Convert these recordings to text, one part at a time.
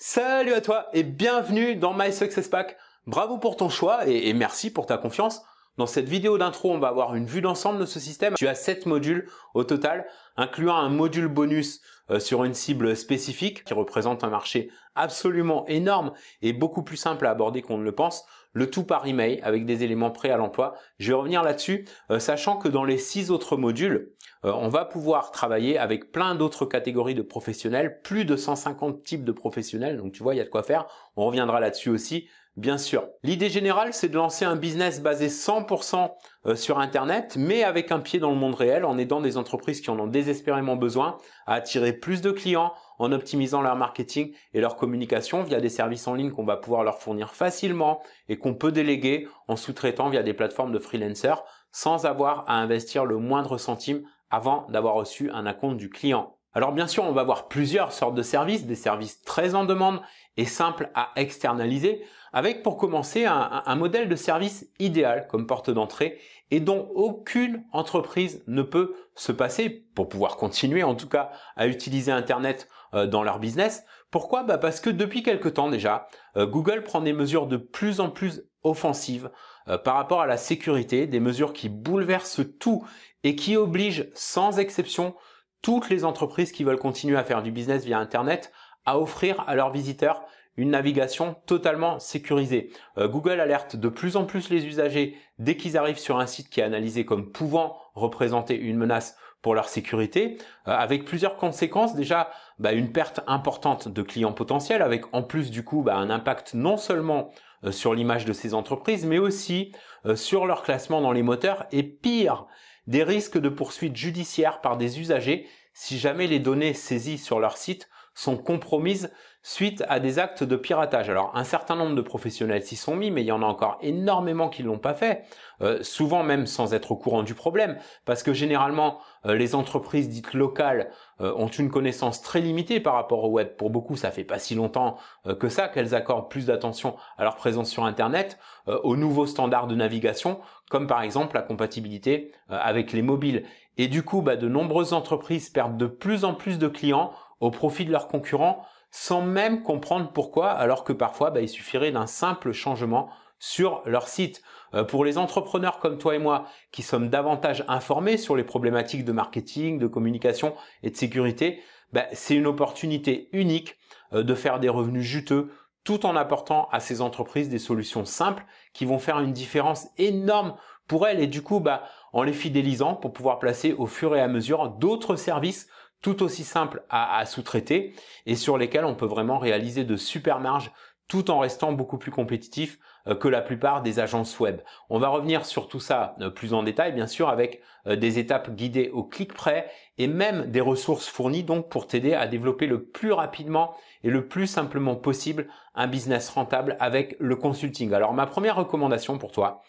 Salut à toi et bienvenue dans My Success Pack. Bravo pour ton choix et, merci pour ta confiance. Dans cette vidéo d'intro, on va avoir une vue d'ensemble de ce système. Tu as 7 modules au total, incluant un module bonus euh, sur une cible spécifique qui représente un marché absolument énorme et beaucoup plus simple à aborder qu'on ne le pense. Le tout par email avec des éléments prêts à l'emploi. Je vais revenir là-dessus, euh, sachant que dans les 6 autres modules, euh, on va pouvoir travailler avec plein d'autres catégories de professionnels, plus de 150 types de professionnels, donc tu vois, il y a de quoi faire, on reviendra là-dessus aussi, bien sûr. L'idée générale, c'est de lancer un business basé 100% euh, sur Internet, mais avec un pied dans le monde réel, en aidant des entreprises qui en ont désespérément besoin à attirer plus de clients, en optimisant leur marketing et leur communication via des services en ligne qu'on va pouvoir leur fournir facilement et qu'on peut déléguer en sous-traitant via des plateformes de freelancers sans avoir à investir le moindre centime avant d'avoir reçu un acompte du client. Alors bien sûr, on va voir plusieurs sortes de services, des services très en demande et simples à externaliser, avec pour commencer un, modèle de service idéal comme porte d'entrée et dont aucune entreprise ne peut se passer pour pouvoir continuer en tout cas à utiliser Internet euh, dans leur business. Pourquoi bah Parce que depuis quelque temps déjà, euh, Google prend des mesures de plus en plus offensives euh, par rapport à la sécurité, des mesures qui bouleversent tout et qui oblige sans exception toutes les entreprises qui veulent continuer à faire du business via Internet à offrir à leurs visiteurs une navigation totalement sécurisée. Euh, Google alerte de plus en plus les usagers dès qu'ils arrivent sur un site qui est analysé comme pouvant représenter une menace pour leur sécurité, euh, avec plusieurs conséquences. Déjà, bah, une perte importante de clients potentiels, avec en plus du coup bah, un impact non seulement euh, sur l'image de ces entreprises, mais aussi sur leur classement dans les moteurs, et pire, des risques de poursuites judiciaires par des usagers si jamais les données saisies sur leur site sont compromises suite à des actes de piratage. Alors un certain nombre de professionnels s'y sont mis, mais il y en a encore énormément qui ne l'ont pas fait, euh, souvent même sans être au courant du problème, parce que généralement euh, les entreprises dites locales euh, ont une connaissance très limitée par rapport au web. Pour beaucoup, ça fait pas si longtemps que ça qu'elles accordent plus d'attention à leur présence sur Internet, aux nouveaux standards de navigation, comme par exemple la compatibilité avec les mobiles. Et du coup, bah, de nombreuses entreprises perdent de plus en plus de clients au profit de leurs concurrents sans même comprendre pourquoi, alors que parfois bah, il suffirait d'un simple changement sur leur site. Euh, pour les entrepreneurs comme toi et moi qui sommes davantage informés sur les problématiques de marketing, de communication et de sécurité, bah, c'est une opportunité unique euh, de faire des revenus juteux tout en apportant à ces entreprises des solutions simples qui vont faire une différence énorme pour elles et du coup bah, en les fidélisant pour pouvoir placer au fur et à mesure d'autres services tout aussi simple à, sous-traiter et sur lesquels on peut vraiment réaliser de super marges tout en restant beaucoup plus compétitif euh, que la plupart des agences web. On va revenir sur tout ça euh, plus en détail, bien sûr, avec euh, des étapes guidées au clic près et même des ressources fournies donc pour t'aider à développer le plus rapidement et le plus simplement possible un business rentable avec le consulting. Alors ma première recommandation pour toi,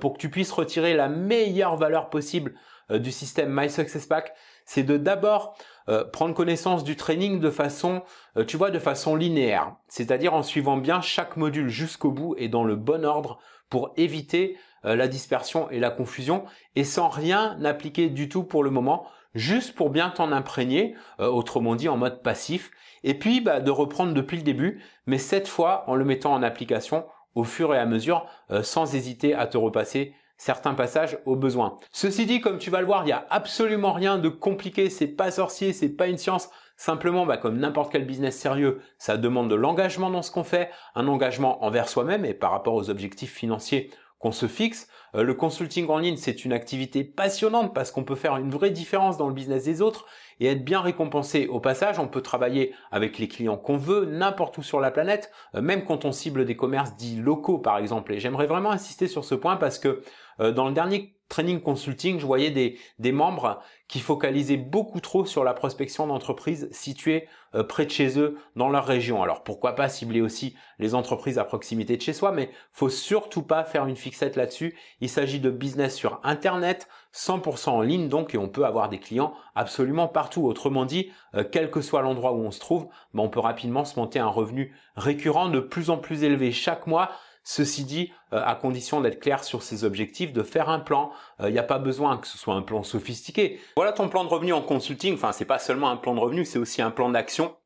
pour que tu puisses retirer la meilleure valeur possible du système My Success Pack, c'est de d'abord euh, prendre connaissance du training de façon, euh, tu vois, de façon linéaire, c'est-à-dire en suivant bien chaque module jusqu'au bout et dans le bon ordre pour éviter euh, la dispersion et la confusion et sans rien appliquer du tout pour le moment, juste pour bien t'en imprégner, autrement dit en mode passif, et puis bah, de reprendre depuis le début, mais cette fois en le mettant en application au fur et à mesure, sans hésiter à te repasser certains passages au besoin. Ceci dit, comme tu vas le voir, il n'y a absolument rien de compliqué, c'est pas sorcier, c'est pas une science. Simplement, bah, comme n'importe quel business sérieux, ça demande de l'engagement dans ce qu'on fait, un engagement envers soi-même et par rapport aux objectifs financiers qu'on se fixe. Euh, le consulting en ligne, c'est une activité passionnante parce qu'on peut faire une vraie différence dans le business des autres et être bien récompensé. Au passage, on peut travailler avec les clients qu'on veut, n'importe où sur la planète, euh, même quand on cible des commerces dits locaux, par exemple. Et j'aimerais vraiment insister sur ce point parce que euh, dans le dernier training consulting, je voyais des, membres qui focalisaient beaucoup trop sur la prospection d'entreprises situées euh, près de chez eux dans leur région. Alors pourquoi pas cibler aussi les entreprises à proximité de chez soi, mais faut surtout pas faire une fixette là-dessus. Il s'agit de business sur Internet, 100% en ligne donc, et on peut avoir des clients absolument partout. Autrement dit, euh, quel que soit l'endroit où on se trouve, ben, on peut rapidement se monter un revenu récurrent de plus en plus élevé chaque mois Ceci dit, euh, à condition d'être clair sur ses objectifs, de faire un plan, il euh, n'y a pas besoin que ce soit un plan sophistiqué. Voilà ton plan de revenu en consulting, enfin c'est pas seulement un plan de revenu, c'est aussi un plan d'action.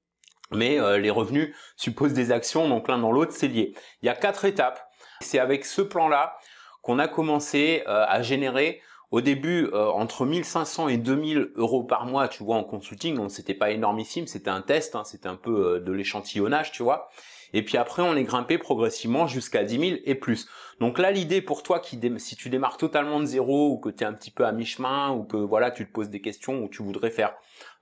Mais euh, les revenus supposent des actions, donc l'un dans l'autre, c'est lié. Il y a quatre étapes. C'est avec ce plan-là qu'on a commencé à générer au début, entre 1500 et 2000 euros par mois, tu vois, en consulting, donc c'était pas énormissime, c'était un test, hein. c'était un peu de l'échantillonnage, tu vois. Et puis après, on est grimpé progressivement jusqu'à 10 000 et plus. Donc là, l'idée pour toi, si tu démarres totalement de zéro ou que tu es un petit peu à mi-chemin ou que voilà, tu te poses des questions ou tu voudrais faire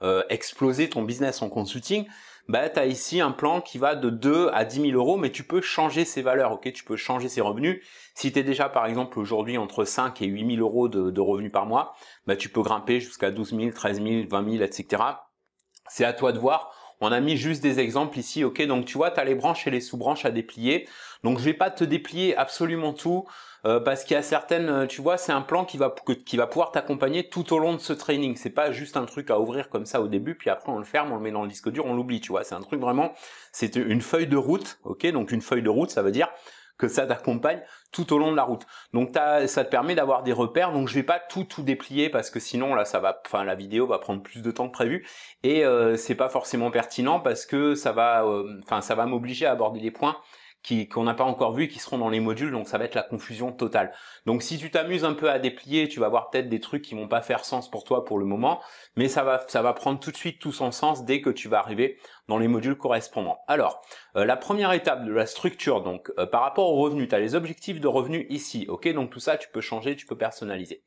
euh, exploser ton business en consulting, bah, tu as ici un plan qui va de 2 à 10 000 euros, mais tu peux changer ses valeurs, ok Tu peux changer ses revenus. Si tu es déjà, par exemple, aujourd'hui entre 5 et 8 000 euros de, revenus par mois, bah, tu peux grimper jusqu'à 12 000, 13 000, 20 000, etc. C'est à toi de voir on a mis juste des exemples ici, ok Donc tu vois, tu as les branches et les sous-branches à déplier. Donc je vais pas te déplier absolument tout euh, parce qu'il y a certaines, euh, tu vois, c'est un plan qui va qui va pouvoir t'accompagner tout au long de ce training. C'est pas juste un truc à ouvrir comme ça au début, puis après on le ferme, on le met dans le disque dur, on l'oublie, tu vois. C'est un truc vraiment, c'est une feuille de route, ok Donc une feuille de route, ça veut dire que ça t'accompagne tout au long de la route. Donc ça te permet d'avoir des repères. Donc je vais pas tout tout déplier parce que sinon là ça va, enfin la vidéo va prendre plus de temps que prévu et euh, c'est pas forcément pertinent parce que ça va, euh, enfin ça va m'obliger à aborder les points qu'on n'a pas encore vu qui seront dans les modules, donc ça va être la confusion totale. Donc si tu t'amuses un peu à déplier, tu vas voir peut-être des trucs qui vont pas faire sens pour toi pour le moment, mais ça va ça va prendre tout de suite tout son sens dès que tu vas arriver dans les modules correspondants. Alors, euh, la première étape de la structure, donc euh, par rapport aux revenus, tu as les objectifs de revenus ici, ok Donc tout ça, tu peux changer, tu peux personnaliser.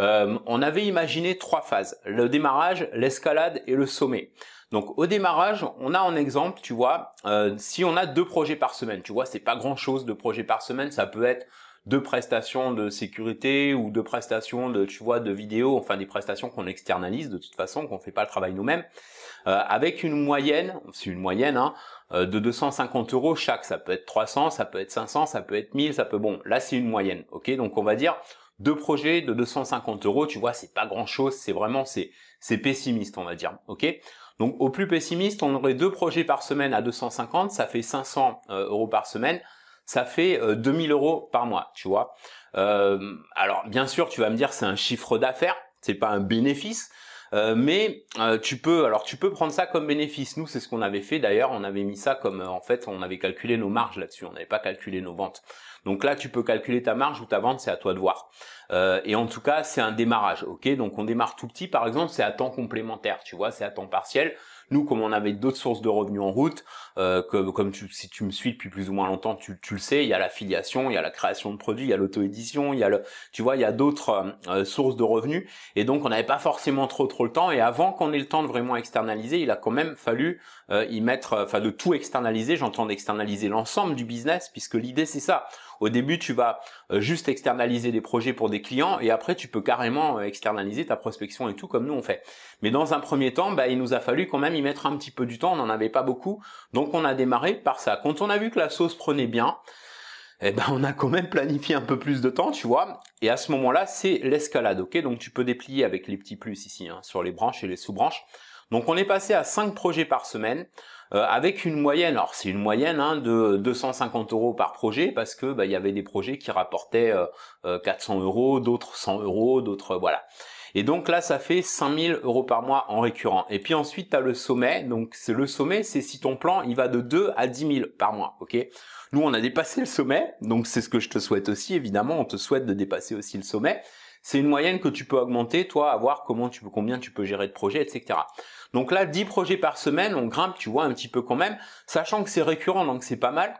Euh, on avait imaginé trois phases, le démarrage, l'escalade et le sommet. Donc au démarrage, on a un exemple, tu vois, euh, si on a deux projets par semaine, tu vois, c'est pas grand chose deux projets par semaine, ça peut être deux prestations de sécurité ou deux prestations de, tu vois, de vidéo, enfin des prestations qu'on externalise de toute façon, qu'on fait pas le travail nous-mêmes, euh, avec une moyenne, c'est une moyenne, hein, euh, de 250 euros chaque. Ça peut être 300, ça peut être 500, ça peut être 1000, ça peut... Bon, là, c'est une moyenne. OK, donc on va dire deux projets de 250 euros. Tu vois, c'est pas grand-chose. C'est vraiment, c'est pessimiste, on va dire. OK donc au plus pessimiste, on aurait deux projets par semaine à 250, ça fait 500 euh, euros par semaine, ça fait 2000 euh, euros par mois, tu vois. alors bien sûr, tu vas me dire c'est un chiffre d'affaires, c'est pas un bénéfice, euh, mais euh, tu peux, alors tu peux prendre ça comme bénéfice. Nous, c'est ce qu'on avait fait d'ailleurs. On avait mis ça comme, euh, en fait, on avait calculé nos marges là-dessus. On n'avait pas calculé nos ventes. Donc là, tu peux calculer ta marge ou ta vente, c'est à toi de voir. et en tout cas, c'est un démarrage, ok Donc on démarre tout petit, par exemple, c'est à temps complémentaire, tu vois, c'est à temps partiel. Nous, comme on avait d'autres sources de revenus en route, euh, comme si tu me suis depuis plus ou moins longtemps, tu, le sais, il y a la filiation, il y a la création de produits, il y a l'auto-édition, il y a le, tu vois, il y a d'autres euh, euh, sources de revenus. Et donc, on n'avait pas forcément trop trop le temps. Et avant qu'on ait le temps de vraiment externaliser, il a quand même fallu y mettre, enfin, de tout externaliser. J'entends d'externaliser l'ensemble du business, puisque l'idée c'est ça. Au début, tu vas euh, juste externaliser des projets pour des clients et après, tu peux carrément euh, externaliser ta prospection et tout comme nous on fait. Mais dans un premier temps, bah, il nous a fallu quand même y mettre un petit peu du temps. On n'en avait pas beaucoup. Donc, on a démarré par ça. Quand on a vu que la sauce prenait bien, eh ben on a quand même planifié un peu plus de temps, tu vois. Et à ce moment-là, c'est l'escalade, ok Donc tu peux déplier avec les petits plus ici hein, sur les branches et les sous-branches. Donc on est passé à 5 projets par semaine euh, avec une moyenne, alors c'est une moyenne hein, de 250 euros par projet parce que bah, il y avait des projets qui rapportaient 400 euh, euh, euros, d'autres 100 euros, d'autres voilà. Et donc là, ça fait 5000 euros par mois en récurrent. Et puis ensuite, tu as le sommet. Donc c'est le sommet, c'est si ton plan, il va de 2 à 10 000 par mois. ok Nous, on a dépassé le sommet. Donc c'est ce que je te souhaite aussi, évidemment. On te souhaite de dépasser aussi le sommet c'est une moyenne que tu peux augmenter, toi, à voir comment tu peux, combien tu peux gérer de projets, etc. Donc là, 10 projets par semaine, on grimpe, tu vois, un petit peu quand même, sachant que c'est récurrent, donc c'est pas mal.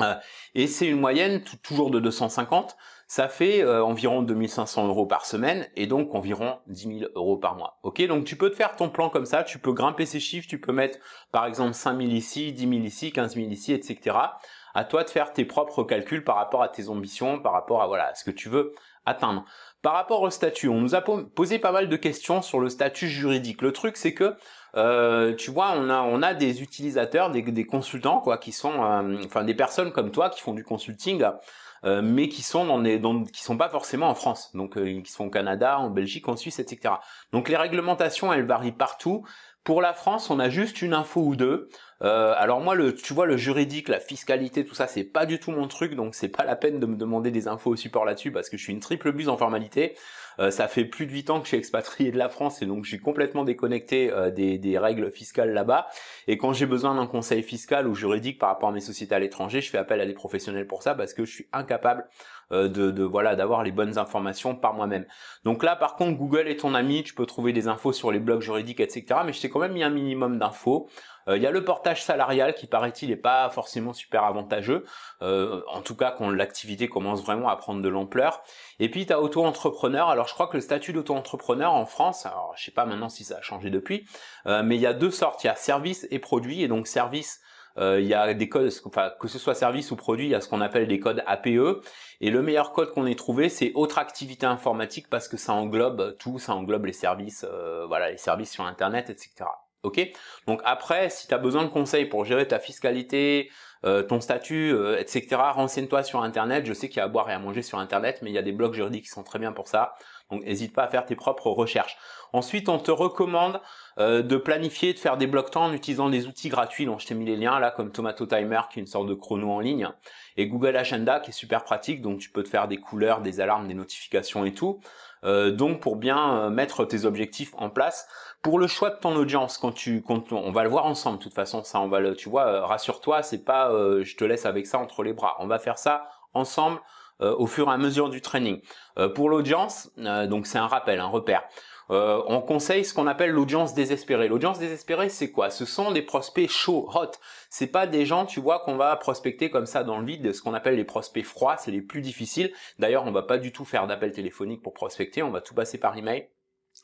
Euh, et c'est une moyenne toujours de 250. Ça fait euh, environ 2500 euros par semaine et donc environ 10 000 euros par mois. Ok, donc tu peux te faire ton plan comme ça. Tu peux grimper ces chiffres. Tu peux mettre par exemple 5 000 ici, 10 000 ici, 15 000 ici, etc. À toi de faire tes propres calculs par rapport à tes ambitions, par rapport à voilà à ce que tu veux atteindre. Par rapport au statut, on nous a posé pas mal de questions sur le statut juridique. Le truc, c'est que euh, tu vois, on a on a des utilisateurs, des, consultants quoi, qui sont, euh, enfin des personnes comme toi qui font du consulting, euh, mais qui sont dans des, dans, qui sont pas forcément en France, donc ils sont au Canada, en Belgique, en Suisse, etc. Donc les réglementations, elles varient partout. Pour la France, on a juste une info ou deux. Euh, alors moi, le, tu vois, le juridique, la fiscalité, tout ça, c'est pas du tout mon truc, donc c'est pas la peine de me demander des infos au support là-dessus parce que je suis une triple buse en formalité. Euh, ça fait plus de 8 ans que je suis expatrié de la France et donc je suis complètement déconnecté euh, des, règles fiscales là-bas. Et quand j'ai besoin d'un conseil fiscal ou juridique par rapport à mes sociétés à l'étranger, je fais appel à des professionnels pour ça parce que je suis incapable euh, de, voilà d'avoir les bonnes informations par moi-même. Donc là, par contre, Google est ton ami. Tu peux trouver des infos sur les blogs juridiques, etc. Mais je t'ai quand même mis un minimum d'infos. Il y a le portage salarial qui paraît-il n'est pas forcément super avantageux, en tout cas quand l'activité commence vraiment à prendre de l'ampleur. Et puis tu as auto-entrepreneur, alors je crois que le statut d'auto-entrepreneur en France, alors je sais pas maintenant si ça a changé depuis, euh, mais il y a deux sortes, il y a service et produit, et donc service, euh, il y a des codes, enfin, que ce soit service ou produit, il y a ce qu'on appelle des codes APE. Et le meilleur code qu'on ait trouvé, c'est autre activité informatique parce que ça englobe tout, ça englobe les services, euh, voilà, les services sur Internet, etc. Ok Donc après, si tu as besoin de conseils pour gérer ta fiscalité, ton statut, etc., renseigne-toi sur Internet. Je sais qu'il y a à boire et à manger sur Internet, mais il y a des blogs juridiques qui sont très bien pour ça. Donc n'hésite pas à faire tes propres recherches. Ensuite, on te recommande euh, de planifier, de faire des blocs temps en utilisant des outils gratuits dont je t'ai mis les liens là, comme Tomato Timer qui est une sorte de chrono en ligne, et Google Agenda qui est super pratique, donc tu peux te faire des couleurs, des alarmes, des notifications et tout. Euh, donc pour bien euh, mettre tes objectifs en place. Pour le choix de ton audience, quand tu, on va le voir ensemble de toute façon, ça on va le, tu vois, rassure-toi, c'est pas, je te laisse avec ça entre les bras. On va faire ça ensemble euh, au fur et à mesure du training. Euh, pour l'audience, euh, donc c'est un rappel, un repère. Euh, on conseille ce qu'on appelle l'audience désespérée. L'audience désespérée, c'est quoi Ce sont des prospects chauds, hot. C'est pas des gens, tu vois, qu'on va prospecter comme ça dans le vide. Ce qu'on appelle les prospects froids, c'est les plus difficiles. D'ailleurs, on va pas du tout faire d'appel téléphonique pour prospecter. On va tout passer par email.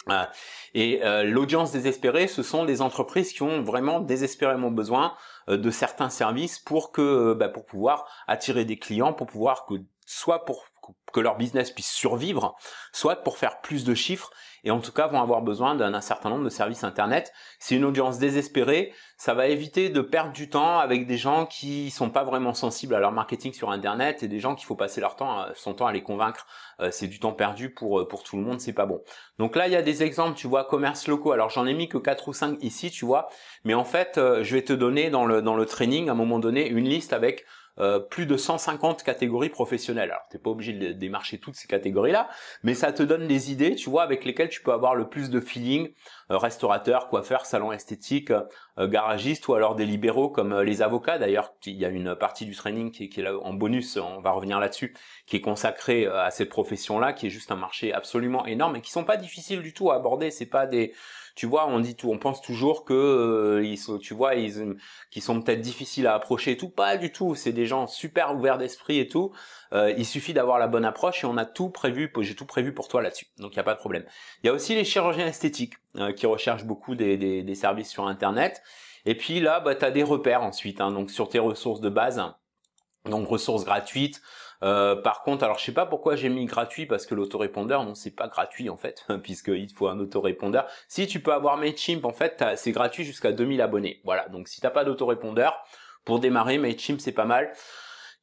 Ah. et l'audience désespérée, ce sont des entreprises qui ont vraiment désespérément besoin de certains services pour que, bah, pour pouvoir attirer des clients, pour pouvoir que soit pour que leur business puisse survivre, soit pour faire plus de chiffres et en tout cas vont avoir besoin d'un certain nombre de services internet. C'est une audience désespérée, ça va éviter de perdre du temps avec des gens qui sont pas vraiment sensibles à leur marketing sur internet et des gens qu'il faut passer leur temps euh, son temps à les convaincre, euh, c'est du temps perdu pour euh, pour tout le monde, c'est pas bon. Donc là, il y a des exemples, tu vois, commerce locaux. Alors j'en ai mis que 4 ou 5 ici, tu vois, mais en fait, je vais te donner dans le dans le training à un moment donné une liste avec euh, plus de 150 catégories professionnelles. Alors t'es pas obligé de démarcher toutes ces catégories-là, mais ça te donne des idées, tu vois, avec lesquelles tu peux avoir le plus de feeling. Euh, restaurateur, coiffeur, salon esthétique, euh, garagiste ou alors des libéraux comme les avocats. D'ailleurs, il y a une partie du training qui est, qui est en bonus, on va revenir là-dessus, qui est consacrée à ces professions-là, qui est juste un marché absolument énorme et qui sont pas difficiles du tout à aborder. C'est pas des tu vois, on dit tout, on pense toujours que euh, ils sont, tu vois, ils, qui sont peut-être difficiles à approcher et tout. Pas du tout. C'est des gens super ouverts d'esprit et tout. Euh, il suffit d'avoir la bonne approche et on a tout prévu. J'ai tout prévu pour toi là-dessus. Donc il n'y a pas de problème. Il y a aussi les chirurgiens esthétiques euh, qui recherchent beaucoup des, des, services sur Internet. Et puis là, bah, tu as des repères ensuite. Hein. donc sur tes ressources de base, donc ressources gratuites. Euh, par contre, alors je sais pas pourquoi j'ai mis gratuit parce que l'autorépondeur, non, c'est pas gratuit en fait, puisqu'il faut un autorépondeur. Si tu peux avoir Mailchimp, en fait, c'est gratuit jusqu'à 2000 abonnés. Voilà, donc si t'as pas d'autorépondeur, pour démarrer, Mailchimp, c'est pas mal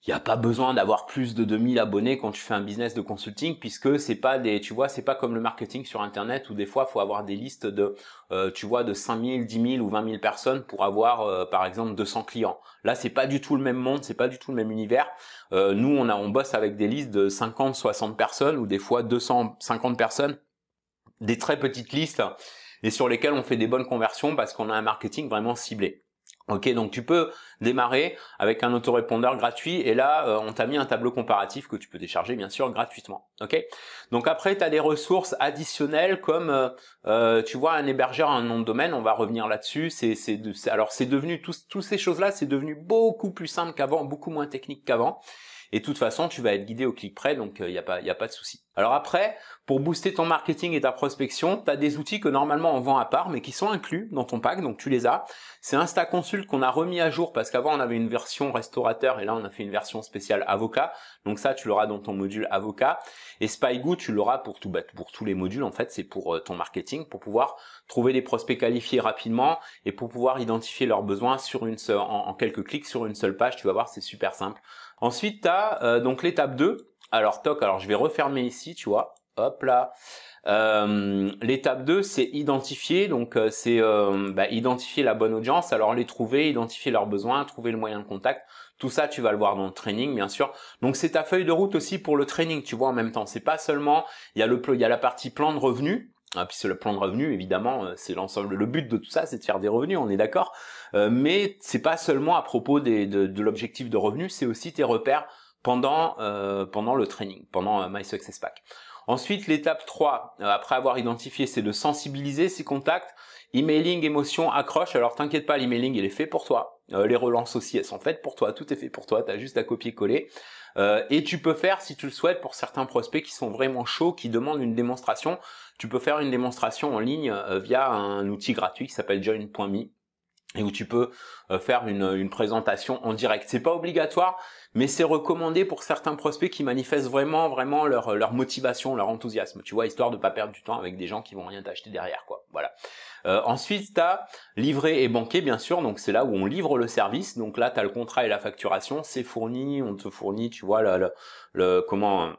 il n'y a pas besoin d'avoir plus de 2000 abonnés quand tu fais un business de consulting puisque c'est pas des tu vois c'est pas comme le marketing sur internet où des fois faut avoir des listes de euh, tu vois de 5000 10 000 ou 20 000 personnes pour avoir euh, par exemple 200 clients là c'est pas du tout le même monde c'est pas du tout le même univers euh, nous on a on bosse avec des listes de 50 60 personnes ou des fois 250 personnes des très petites listes et sur lesquelles on fait des bonnes conversions parce qu'on a un marketing vraiment ciblé Ok, donc tu peux démarrer avec un autorépondeur gratuit et là, euh, on t'a mis un tableau comparatif que tu peux décharger bien sûr gratuitement. Ok, donc après, tu as des ressources additionnelles comme, euh, euh, tu vois, un hébergeur, un nom de domaine. On va revenir là-dessus. C'est, alors c'est devenu toutes ces choses-là, c'est devenu beaucoup plus simple qu'avant, beaucoup moins technique qu'avant. Et de toute façon, tu vas être guidé au clic près, donc il euh, n'y a, pas, y a pas de souci. Alors après, pour booster ton marketing et ta prospection, tu as des outils que normalement on vend à part, mais qui sont inclus dans ton pack, donc tu les as. C'est Insta Consult qu'on a remis à jour parce qu'avant on avait une version restaurateur et là on a fait une version spéciale avocat. Donc ça, tu l'auras dans ton module avocat. Et SpyGoo, tu l'auras pour tout, bah, pour tous les modules. En fait, c'est pour euh, ton marketing, pour pouvoir trouver des prospects qualifiés rapidement et pour pouvoir identifier leurs besoins sur une en quelques clics sur une seule page. Tu vas voir, c'est super simple. Ensuite, tu as euh, donc l'étape 2. Alors, toc, alors je vais refermer ici, tu vois. Hop là. Euh, l'étape 2, c'est identifier. Donc, euh, c'est bah, identifier la bonne audience. Alors, les trouver, identifier leurs besoins, trouver le moyen de contact. Tout ça, tu vas le voir dans le training, bien sûr. Donc, c'est ta feuille de route aussi pour le training, tu vois, en même temps. C'est pas seulement, il y a le, il y a la partie plan de revenus ah, puis c'est le plan de revenu, évidemment, euh, c'est l'ensemble. Le but de tout ça, c'est de faire des revenus, on est d'accord. Mais euh, mais c'est pas seulement à propos de, l'objectif de revenu, c'est aussi tes repères pendant euh, pendant le training, pendant My Success Pack. Ensuite, l'étape 3, après avoir identifié, c'est de sensibiliser ses contacts. Emailing, émotion, accroche. Alors t'inquiète pas, l'emailing, il est fait pour toi. Euh, les relances aussi, elles sont faites pour toi, tout est fait pour toi, tu as juste à copier-coller. Euh, et tu peux faire, si tu le souhaites, pour certains prospects qui sont vraiment chauds, qui demandent une démonstration, tu peux faire une démonstration en ligne euh, via un outil gratuit qui s'appelle join.me et où tu peux faire une, une présentation en direct. C'est pas obligatoire, mais c'est recommandé pour certains prospects qui manifestent vraiment, vraiment leur, leur motivation, leur enthousiasme, tu vois, histoire de pas perdre du temps avec des gens qui vont rien t'acheter derrière, quoi. Voilà. Euh, ensuite, tu as livré et banqué, bien sûr, donc c'est là où on livre le service. Donc là, tu as le contrat et la facturation, c'est fourni, on te fournit, tu vois, le, comment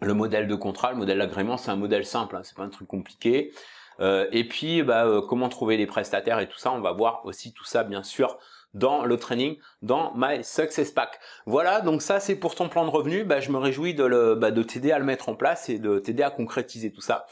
le modèle de contrat, le modèle d'agrément, c'est un modèle simple, hein. c'est pas un truc compliqué. Euh, et puis, bah, euh, comment trouver les prestataires et tout ça, on va voir aussi tout ça, bien sûr, dans le training, dans My Success Pack. Voilà, donc ça c'est pour ton plan de revenu. Bah, je me réjouis de, bah, de t'aider à le mettre en place et de t'aider à concrétiser tout ça.